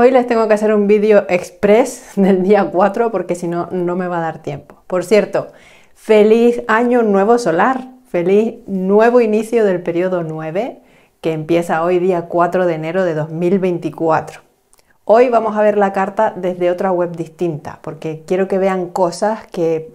Hoy les tengo que hacer un vídeo express del día 4 porque si no, no me va a dar tiempo. Por cierto, feliz año nuevo solar, feliz nuevo inicio del periodo 9 que empieza hoy día 4 de enero de 2024. Hoy vamos a ver la carta desde otra web distinta porque quiero que vean cosas que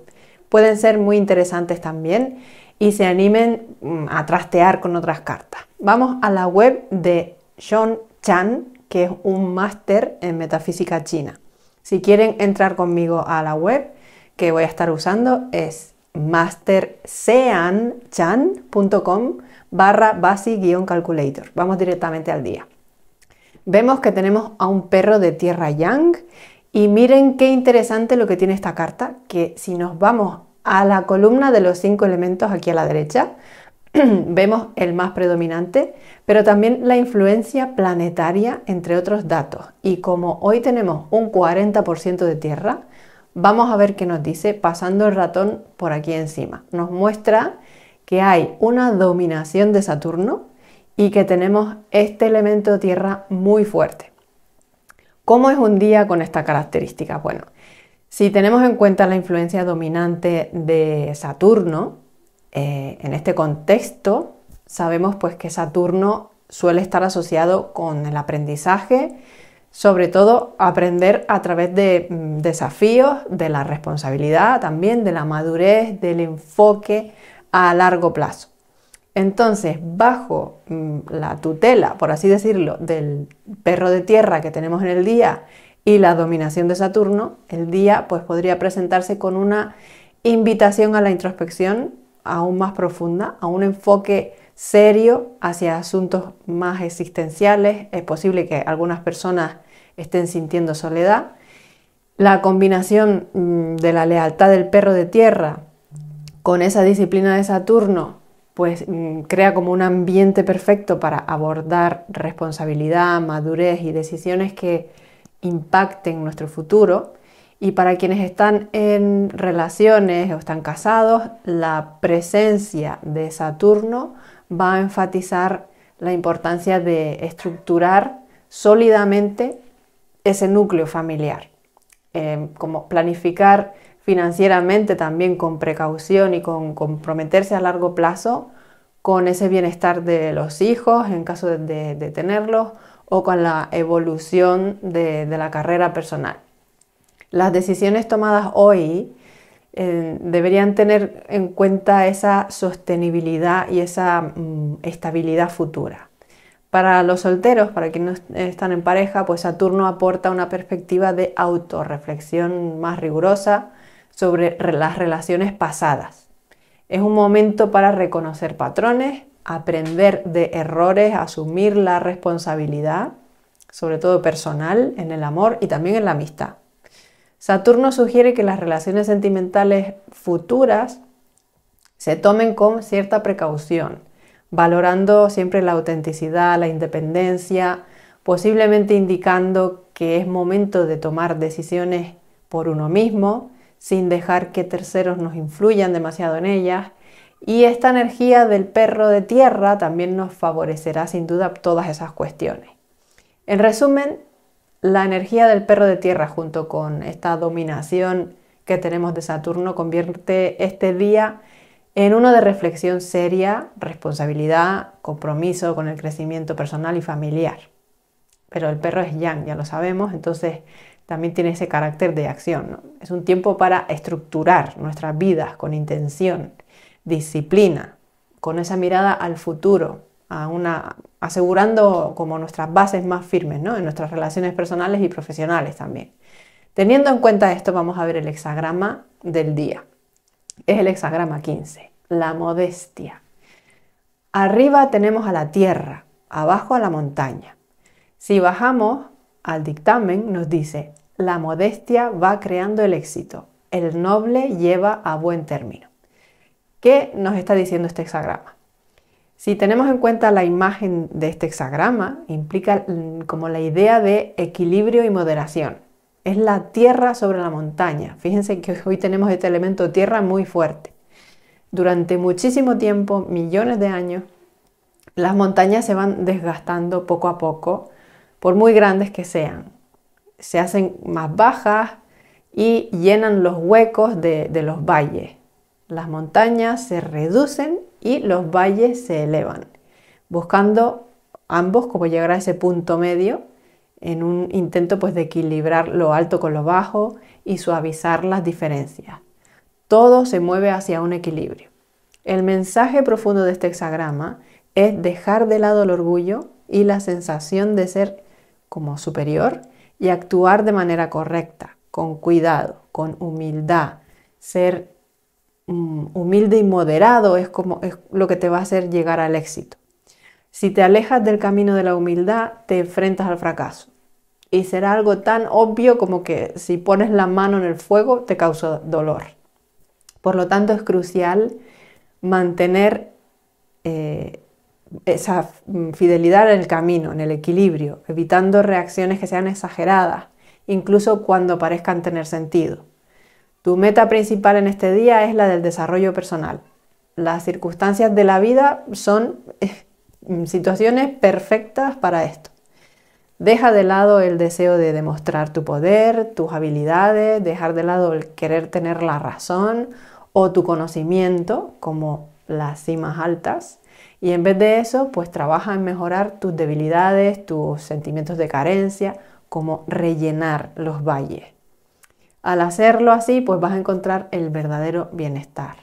pueden ser muy interesantes también y se animen mm, a trastear con otras cartas. Vamos a la web de Sean Chan que es un máster en metafísica china. Si quieren entrar conmigo a la web que voy a estar usando es masterseanchan.com barra basi-calculator. Vamos directamente al día. Vemos que tenemos a un perro de tierra yang y miren qué interesante lo que tiene esta carta, que si nos vamos a la columna de los cinco elementos aquí a la derecha, vemos el más predominante, pero también la influencia planetaria, entre otros datos. Y como hoy tenemos un 40% de Tierra, vamos a ver qué nos dice pasando el ratón por aquí encima. Nos muestra que hay una dominación de Saturno y que tenemos este elemento Tierra muy fuerte. ¿Cómo es un día con esta característica? Bueno, si tenemos en cuenta la influencia dominante de Saturno, eh, en este contexto sabemos pues que Saturno suele estar asociado con el aprendizaje, sobre todo aprender a través de mm, desafíos, de la responsabilidad también, de la madurez, del enfoque a largo plazo. Entonces, bajo mm, la tutela, por así decirlo, del perro de tierra que tenemos en el día y la dominación de Saturno, el día pues podría presentarse con una invitación a la introspección aún más profunda, a un enfoque serio hacia asuntos más existenciales. Es posible que algunas personas estén sintiendo soledad. La combinación mm, de la lealtad del perro de tierra con esa disciplina de Saturno, pues mm, crea como un ambiente perfecto para abordar responsabilidad, madurez y decisiones que impacten nuestro futuro. Y para quienes están en relaciones o están casados, la presencia de Saturno va a enfatizar la importancia de estructurar sólidamente ese núcleo familiar, em, como planificar financieramente también con precaución y con comprometerse a largo plazo con ese bienestar de los hijos en caso de, tenerlos o con la evolución de la carrera personal las decisiones tomadas hoy eh, deberían tener en cuenta esa sostenibilidad y esa mm, estabilidad futura. Para los solteros, para quienes están en pareja, pues Saturno aporta una perspectiva de autorreflexión más rigurosa sobre las relaciones pasadas. Es un momento para reconocer patrones, aprender de errores, asumir la responsabilidad, sobre todo personal, en el amor y también en la amistad. Saturno sugiere que las relaciones sentimentales futuras se tomen con cierta precaución, valorando siempre la autenticidad, la independencia, posiblemente indicando que es momento de tomar decisiones por uno mismo, sin dejar que terceros nos influyan demasiado en ellas. Y esta energía del perro de tierra también nos favorecerá sin duda todas esas cuestiones. En resumen, la energía del perro de tierra junto con esta dominación que tenemos de Saturno convierte este día en uno de reflexión seria, responsabilidad, compromiso con el crecimiento personal y familiar. Pero el perro es yang, ya lo sabemos, entonces también tiene ese carácter de acción. Es un tiempo para estructurar nuestras vidas con intención, disciplina, con esa mirada al futuro, una, asegurando como nuestras bases más firmes ¿no? en nuestras relaciones personales y profesionales también. Teniendo en cuenta esto, vamos a ver el hexagrama del día. Es el hexagrama 15, la modestia. Arriba tenemos a la tierra, abajo a la montaña. Si bajamos al dictamen, nos dice, la modestia va creando el éxito, el noble lleva a buen término. ¿Qué nos está diciendo este hexagrama? Si tenemos en cuenta la imagen de este hexagrama, implica mm, como la idea de equilibrio y moderación. Es la tierra sobre la montaña. Fíjense que hoy tenemos este elemento tierra muy fuerte. Durante muchísimo tiempo, millones de años, las montañas se van desgastando poco a poco, por muy grandes que sean. Se hacen más bajas y llenan los huecos de, de los valles. Las montañas se reducen y los valles se elevan, buscando ambos como llegar a ese punto medio en un intento pues de equilibrar lo alto con lo bajo y suavizar las diferencias. Todo se mueve hacia un equilibrio. El mensaje profundo de este hexagrama es dejar de lado el orgullo y la sensación de ser como superior y actuar de manera correcta, con cuidado, con humildad, ser Mm, humilde y moderado es como es lo que te va a hacer llegar al éxito. Si te alejas del camino de la humildad, te enfrentas al fracaso. Y será algo tan obvio como que si pones la mano en el fuego te causa dolor. Por lo tanto, es crucial mantener eh, esa fidelidad en el camino, en el equilibrio, evitando reacciones que sean exageradas, incluso cuando parezcan tener sentido. Tu meta principal en este día es la del desarrollo personal. Las circunstancias de la vida son eh, situaciones perfectas para esto. Deja de lado el deseo de demostrar tu poder, tus habilidades, dejar de lado el querer tener la razón o tu conocimiento como las cimas altas y en vez de eso pues trabaja en mejorar tus debilidades, tus sentimientos de carencia, como rellenar los valles. Al hacerlo así, pues vas a encontrar el verdadero bienestar.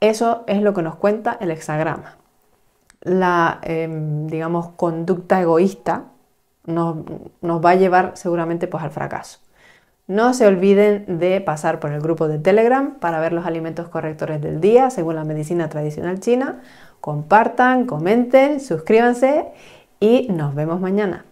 Eso es lo que nos cuenta el hexagrama. La, em, digamos, conducta egoísta nos, nos va a llevar seguramente pues, al fracaso. No se olviden de pasar por el grupo de Telegram para ver los alimentos correctores del día según la medicina tradicional china. Compartan, comenten, suscríbanse y nos vemos mañana.